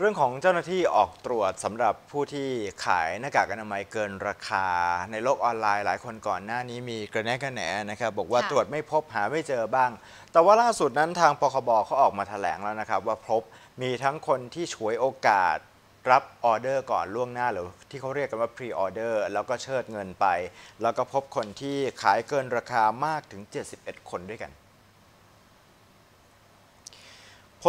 เรื่องของเจ้าหน้าที่ออกตรวจสำหรับผู้ที่ขายหน้ากากอนามัยเกินราคาในโลกออนไลน์หลายคนก่อนหน้านี้มีกระแนกระแหนนะครับ บอกว่าตรวจไม่พบหาไม่เจอบ้าง แต่ว่าล่าสุดนั้นทางปคบเขาออกมาถแถลงแล้วนะครับ ว่าพบมีทั้งคนที่ฉวยโอกาสรับออเดอร์ก่อนล่วงหน้าหรือที่เขาเรียกกันว่าพรีออเดอร์แล้วก็เชิดเงินไป แล้วก็พบคนที่ขายเกินราคามากถึง 71 คนด้วยกัน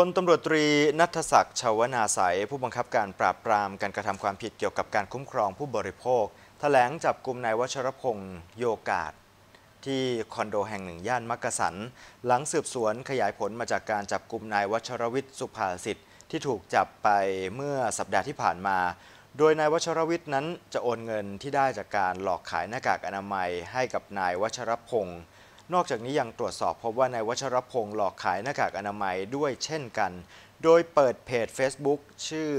พลตำรวจตรีนัทศักดิ์ชาวนาสายผู้บังคับการปราบปรามการกระทำความผิดเกี่ยวกับการคุ้มครองผู้บริโภคถแถลงจับกลุ่มนายวชรพงศ์โยกาศที่คอนโดแห่งหนึ่งย่านมักกะสัน หลังสืบสวนขยายผลมาจากการจับกลุ่มนายวชรวิทย์สุภาสิทธิ์ที่ถูกจับไปเมื่อสัปดาห์ที่ผ่านมา โดยนายวชรวิทย์นั้นจะโอนเงินที่ได้จากการหลอกขายหน้ากากอนามัยให้กับนายวชรพงศ์นอกจากนี้ยังตรวจสอบพบว่านายวัชรพงศ์หลอกขายหน้ากากอนามัยด้วยเช่นกัน โดยเปิดเพจ Facebook ชื่อ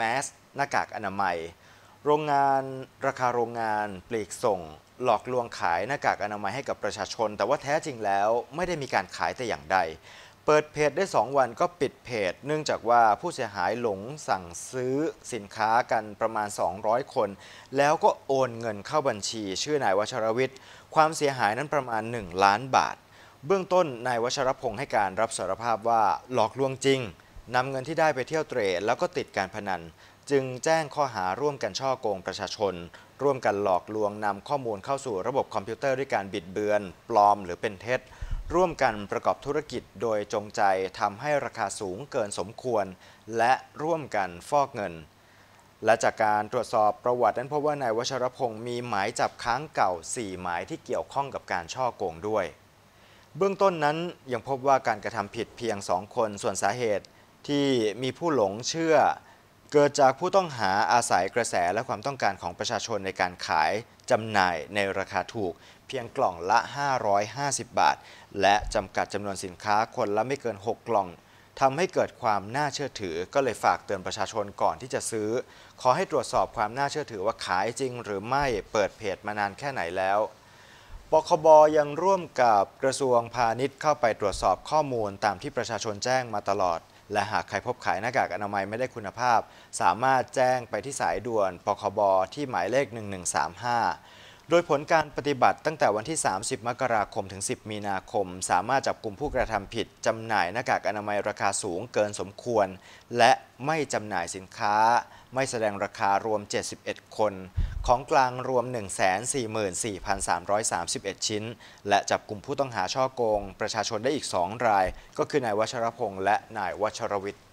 Mask หน้ากากอนามัย โรงงานราคาโรงงาน ปลีกส่ง หลอกลวงขาย หน้ากากอนามัยให้กับประชาชน แต่ว่าแท้จริงแล้วไม่ได้มีการขายแต่อย่างใดเปิดเพจได้ 2 วันก็ปิดเพจเนื่องจากว่าผู้เสียหายหลงสั่งซื้อสินค้ากันประมาณ 200 คน แล้วก็โอนเงินเข้าบัญชี ชื่อนายวชรวิทย์ความเสียหายนั้นประมาณ 1 ล้านบาท เบื้องต้นนายวชรพงศ์ให้การรับสารภาพว่าหลอกลวงจริงนำเงินที่ได้ไปเที่ยวเตรแล้วก็ติดการพนัน จึงแจ้งข้อหาร่วมกันช่อโกงประชาชน ร่วมกันหลอกลวงนำข้อมูลเข้าสู่ระบบคอมพิวเตอร์ด้วยการบิดเบือน ปลอม หรือเป็นเท็จร่วมกันประกอบธุรกิจโดยจงใจทำให้ราคาสูงเกินสมควร และร่วมกันฟอกเงิน และจากการตรวจสอบประวัติ นั้นพบว่านายวชรพงศ์มีหมายจับค้างเก่า 4 หมายที่เกี่ยวข้องกับการช่อโกงด้วย เบื้องต้นนั้นยังพบว่าการกระทำผิดเพียง 2 คนส่วนสาเหตุที่มีผู้หลงเชื่อเกิดจากผู้ต้องหาอาศัยกระแสและความต้องการของประชาชนในการขายจำหน่ายในราคาถูกเพียงกล่องละ 550 บาท และจำกัดจำนวนสินค้าคนละไม่เกิน 6 กล่อง ทำให้เกิดความน่าเชื่อถือก็เลยฝากเตือนประชาชนก่อนที่จะซื้อ ขอให้ตรวจสอบความน่าเชื่อถือว่าขายจริงหรือไม่เปิดเพจมานานแค่ไหนแล้วปคบยังร่วมกับกระทรวงพาณิชย์เข้าไปตรวจสอบข้อมูลตามที่ประชาชนแจ้งมาตลอดและหากใครพบขายหน้ากากอนามัยไม่ได้คุณภาพ สามารถแจ้งไปที่สายด่วนปคบที่หมายเลข 1135โดยผลการปฏิบัติตั้งแต่วันที่ 30 มกราคมถึง 10 มีนาคม สามารถจับกลุ่มผู้กระทำผิด จำหน่ายหน้ากากอนามัยราคาสูงเกินสมควร และไม่จำหน่ายสินค้า ไม่แสดงราคารวม 71 คน ของกลางรวม 144,331 ชิ้น และจับกลุ่มผู้ต้องหาช่อโกง ประชาชนได้อีก 2 ราย ก็คือ นายวัชรพงษ์และนายวัชรวิทย์